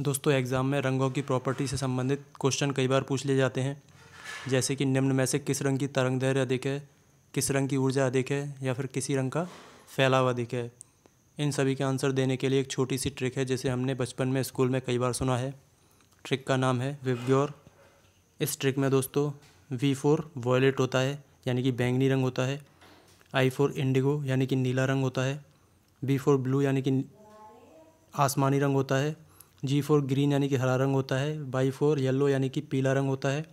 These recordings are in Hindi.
दोस्तों एग्ज़ाम में रंगों की प्रॉपर्टी से संबंधित क्वेश्चन कई बार पूछ लिए जाते हैं जैसे कि निम्न में से किस रंग की तरंग अधिक है किस रंग की ऊर्जा अधिक है या फिर किसी रंग का फैलाव अधिक है इन सभी के आंसर देने के लिए एक छोटी सी ट्रिक है जिसे हमने बचपन में स्कूल में कई बार सुना है ट्रिक का नाम है विव्योर इस ट्रिक में दोस्तों वी फोर वॉयलेट होता है यानी कि बैंगनी रंग होता है आई फोर इंडिगो यानी कि नीला रंग होता है बी फोर ब्लू यानी कि आसमानी रंग होता है जी फोर ग्रीन यानी कि हरा रंग होता है बाई फोर येल्लो यानी कि पीला रंग होता है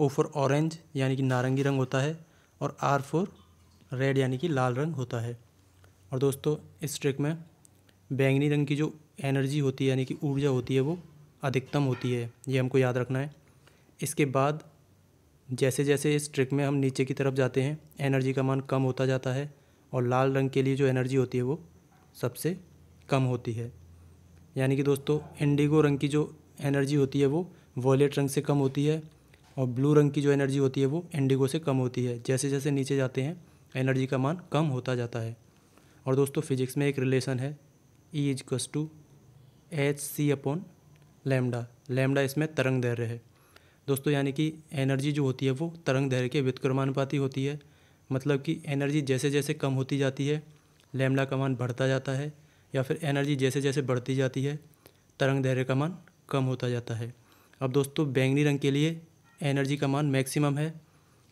ओ फोर ऑरेंज यानी कि नारंगी रंग होता है और आर फोर रेड यानी कि लाल रंग होता है और दोस्तों इस ट्रिक में बैंगनी रंग की जो एनर्जी होती है यानी कि ऊर्जा होती है वो अधिकतम होती है ये हमको याद रखना है इसके बाद जैसे जैसे इस ट्रिक में हम नीचे की तरफ जाते हैं एनर्जी का मान कम होता जाता है और लाल रंग के लिए जो एनर्जी होती है वो सबसे कम होती है यानी कि दोस्तों इंडिगो रंग की जो एनर्जी होती है वो वॉयलेट रंग से कम होती है और ब्लू रंग की जो एनर्जी होती है वो इंडिगो से कम होती है जैसे जैसे नीचे जाते हैं एनर्जी का मान कम होता जाता है और दोस्तों फिजिक्स में एक रिलेशन है E is equal to H C upon lambda lambda इसमें तरंग धैर्य है दोस्तों यानी कि एनर्जी जो होती है वो तरंग दैर्य के व्युतक्रमानुपाती होती है मतलब कि एनर्जी जैसे जैसे कम होती जाती है लेमडा का मान बढ़ता जाता है या फिर एनर्जी जैसे जैसे बढ़ती जाती है तरंग धैर्य का मान कम होता जाता है अब दोस्तों बैंगनी रंग के लिए एनर्जी का मान मैक्सिमम है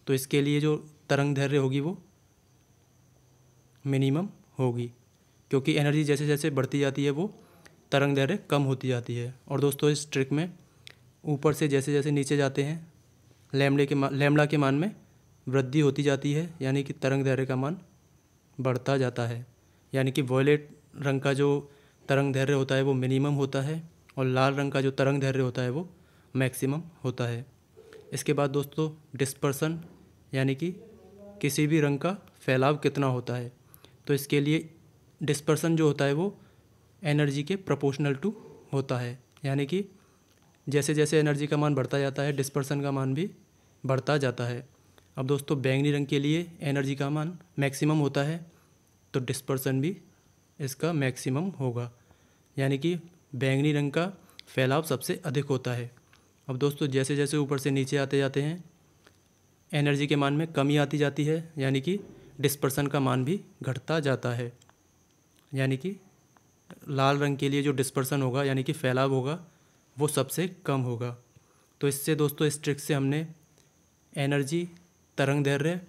तो इसके लिए जो तरंग धैर्य होगी वो मिनिमम होगी क्योंकि एनर्जी जैसे जैसे बढ़ती जाती है वो तरंग धैर्य कम होती जाती है और दोस्तों इस ट्रिक में ऊपर से जैसे जैसे नीचे जाते हैं लैमडे के मान लैमडा के मान में वृद्धि होती जाती है यानी कि तरंग धैर्य का मान बढ़ता जाता है यानी कि वॉयलेट रंग का जो तरंग धैर्य होता है वो मिनिमम होता है और लाल रंग का जो तरंग धैर्य होता है वो मैक्सिमम होता है इसके बाद दोस्तों डिस्पर्सन यानी कि किसी भी रंग का फैलाव कितना होता है तो इसके लिए डिस्पर्सन जो होता है वो एनर्जी के प्रोपोर्शनल टू होता है यानी कि जैसे जैसे एनर्जी का मान बढ़ता जाता है डिस्पर्सन का मान भी बढ़ता जाता है अब दोस्तों बैंगनी रंग के लिए एनर्जी का मान मैक्सिमम होता है तो डिस्पर्सन भी इसका मैक्सिमम होगा यानी कि बैंगनी रंग का फैलाव सबसे अधिक होता है अब दोस्तों जैसे जैसे ऊपर से नीचे आते जाते हैं एनर्जी के मान में कमी आती जाती है यानी कि डिस्पर्सन का मान भी घटता जाता है यानी कि लाल रंग के लिए जो डिस्पर्सन होगा यानी कि फैलाव होगा वो सबसे कम होगा तो इससे दोस्तों इस ट्रिक से हमने एनर्जी तरंग धैर्य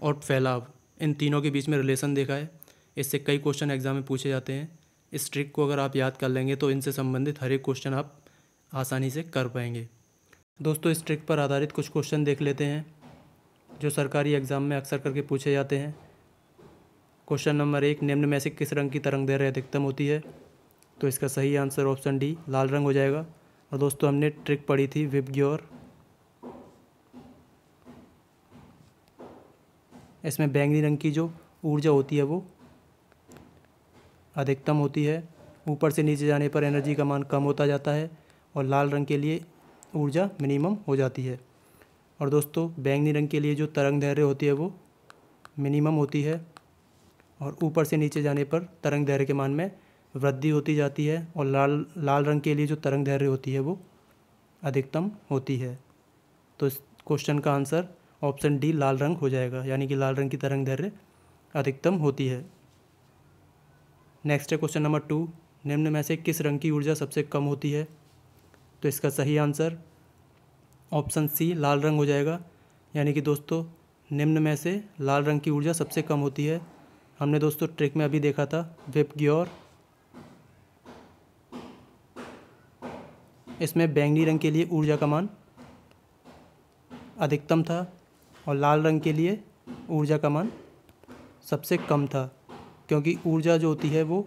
और फैलाव इन तीनों के बीच में रिलेशन देखा है इससे कई क्वेश्चन एग्जाम में पूछे जाते हैं इस ट्रिक को अगर आप याद कर लेंगे तो इनसे संबंधित हर एक क्वेश्चन आप आसानी से कर पाएंगे दोस्तों इस ट्रिक पर आधारित कुछ क्वेश्चन देख लेते हैं जो सरकारी एग्ज़ाम में अक्सर करके पूछे जाते हैं क्वेश्चन नंबर एक निम्न में से किस रंग की तरंग देर अधिकतम होती है तो इसका सही आंसर ऑप्शन डी लाल रंग हो जाएगा और दोस्तों हमने ट्रिक पढ़ी थी विप ग्योर इसमें बैंगनी रंग की जो ऊर्जा होती है वो अधिकतम होती है ऊपर से नीचे जाने पर एनर्जी का मान कम होता जाता है और लाल रंग के लिए ऊर्जा मिनिमम हो जाती है और दोस्तों बैंगनी रंग के लिए जो तरंग धैर्य होती है वो मिनिमम होती है और ऊपर से नीचे जाने पर तरंग धैर्य के मान में वृद्धि होती जाती है और लाल लाल रंग के लिए जो तरंग धैर्य होती है वो अधिकतम होती है तो इस क्वेश्चन का आंसर ऑप्शन डी लाल रंग हो जाएगा यानी कि लाल रंग की तरंग धैर्य अधिकतम होती है नेक्स्ट है क्वेश्चन नंबर टू निम्न में से किस रंग की ऊर्जा सबसे कम होती है तो इसका सही आंसर ऑप्शन सी लाल रंग हो जाएगा यानी कि दोस्तों निम्न में से लाल रंग की ऊर्जा सबसे कम होती है हमने दोस्तों ट्रिक में अभी देखा था वेप ग्योर इसमें बैंगनी रंग के लिए ऊर्जा का मान अधिकतम था और लाल रंग के लिए ऊर्जा का मान सबसे कम था क्योंकि ऊर्जा जो होती है वो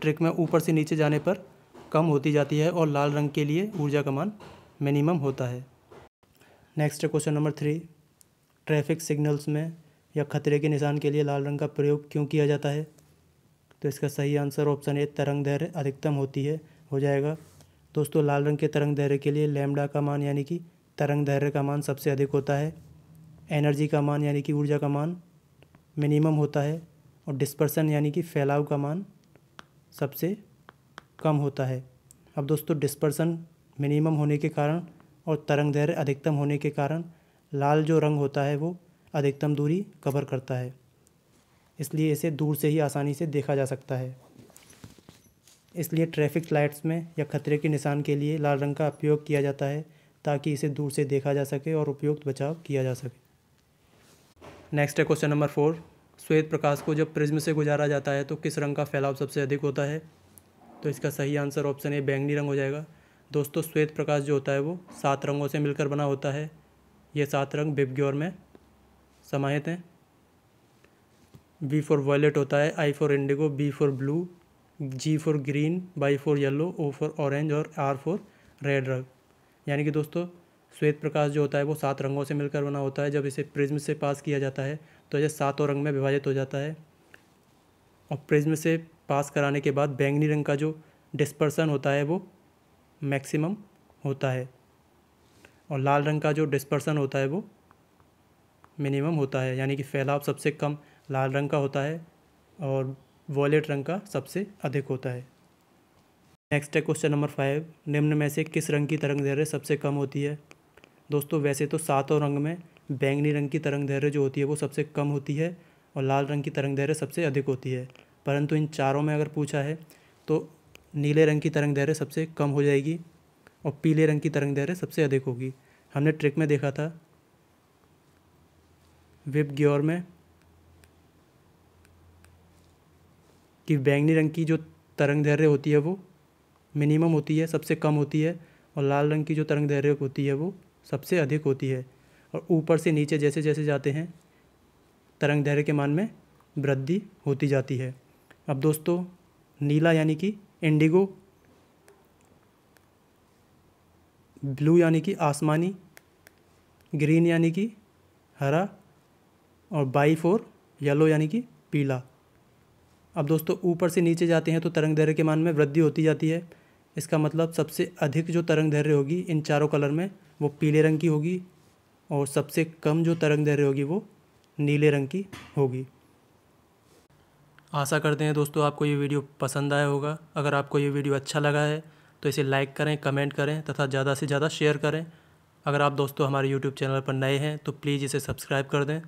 ट्रिक में ऊपर से नीचे जाने पर कम होती जाती है और लाल रंग के लिए ऊर्जा का मान मिनिमम होता है next question number three traffic signals में या खतरे के निशान के लिए लाल रंग का प्रयोग क्यों किया जाता है तो इसका सही आंसर ऑप्शन ए तरंग धैर्य अधिकतम होती है हो जाएगा दोस्तों लाल रंग के तरंग दैर्घ्य के लिए लैम्डा का मान यानी कि तरंग धैर्य का मान सबसे अधिक होता है एनर्जी का मान यानी कि ऊर्जा का मान मिनिमम होता है और डिस्पर्सन यानी कि फैलाव का मान सबसे कम होता है अब दोस्तों डिस्पर्सन मिनिमम होने के कारण और तरंग दैर्य अधिकतम होने के कारण लाल जो रंग होता है वो अधिकतम दूरी कवर करता है इसलिए इसे दूर से ही आसानी से देखा जा सकता है इसलिए ट्रैफिक लाइट्स में या खतरे के निशान के लिए लाल रंग का उपयोग किया जाता है ताकि इसे दूर से देखा जा सके और उपयुक्त बचाव किया जा सके नेक्स्ट है क्वेश्चन नंबर फोर श्वेत प्रकाश को जब प्रिज्म से गुजारा जाता है तो किस रंग का फैलाव सबसे अधिक होता है तो इसका सही आंसर ऑप्शन ए बैंगनी रंग हो जाएगा दोस्तों श्वेत प्रकाश जो होता है वो सात रंगों से मिलकर बना होता है ये सात रंग बिबग्योर में समाहित हैं वी फॉर वॉयलेट होता है I for indigo B for blue G for green Y for yellow O for orange और आर फॉर रेड रंग यानी कि दोस्तों श्वेत प्रकाश जो होता है वो सात रंगों से मिलकर बना होता है जब इसे प्रिज्म से पास किया जाता है तो यह सातों रंग में विभाजित हो जाता है और प्रिज्म से पास कराने के बाद बैंगनी रंग का जो डिस्पर्सन होता है वो मैक्सिमम होता है और लाल रंग का जो डिस्पर्सन होता है वो मिनिमम होता है यानी कि फैलाव सबसे कम लाल रंग का होता है और वॉलेट रंग का सबसे अधिक होता है नेक्स्ट है क्वेश्चन नंबर फाइव निम्न में से किस रंग की तरंग दैर्य सबसे कम होती है दोस्तों वैसे तो सातों रंग में बैंगनी रंग की तरंग दैर्य जो होती है वो सबसे कम होती है और लाल रंग की तरंग दैर्य सबसे अधिक होती है परंतु इन चारों में अगर पूछा है तो नीले रंग की तरंग दैर्य सबसे कम हो जाएगी और पीले रंग की तरंग दैर्य सबसे अधिक होगी हमने ट्रिक में देखा था विप ग्योर में कि बैंगनी रंग की जो तरंग धैर्य होती है वो मिनिमम होती है सबसे कम होती है और लाल रंग की जो तरंग धैर्य होती है वो सबसे अधिक होती है और ऊपर से नीचे जैसे जैसे जाते हैं तरंग धैर्य के मान में वृद्धि होती जाती है अब दोस्तों नीला यानी कि इंडिगो ब्लू यानी कि आसमानी ग्रीन यानी कि हरा और बाई फोर येलो यानी कि पीला अब दोस्तों ऊपर से नीचे जाते हैं तो तरंग धैर्य के मान में वृद्धि होती जाती है इसका मतलब सबसे अधिक जो तरंग धैर्य होगी इन चारों कलर में वो पीले रंग की होगी और सबसे कम जो तरंग धैर्य होगी वो नीले रंग की होगी आशा करते हैं दोस्तों आपको ये वीडियो पसंद आया होगा अगर आपको ये वीडियो अच्छा लगा है तो इसे लाइक करें कमेंट करें तथा ज़्यादा से ज़्यादा शेयर करें अगर आप दोस्तों हमारे यूट्यूब चैनल पर नए हैं तो प्लीज़ इसे सब्सक्राइब कर दें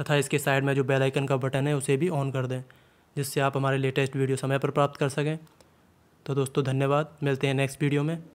तथा इसके साइड में जो बेल आइकन का बटन है उसे भी ऑन कर दें जिससे आप हमारे लेटेस्ट वीडियो समय पर प्राप्त कर सकें तो दोस्तों धन्यवाद मिलते हैं नेक्स्ट वीडियो में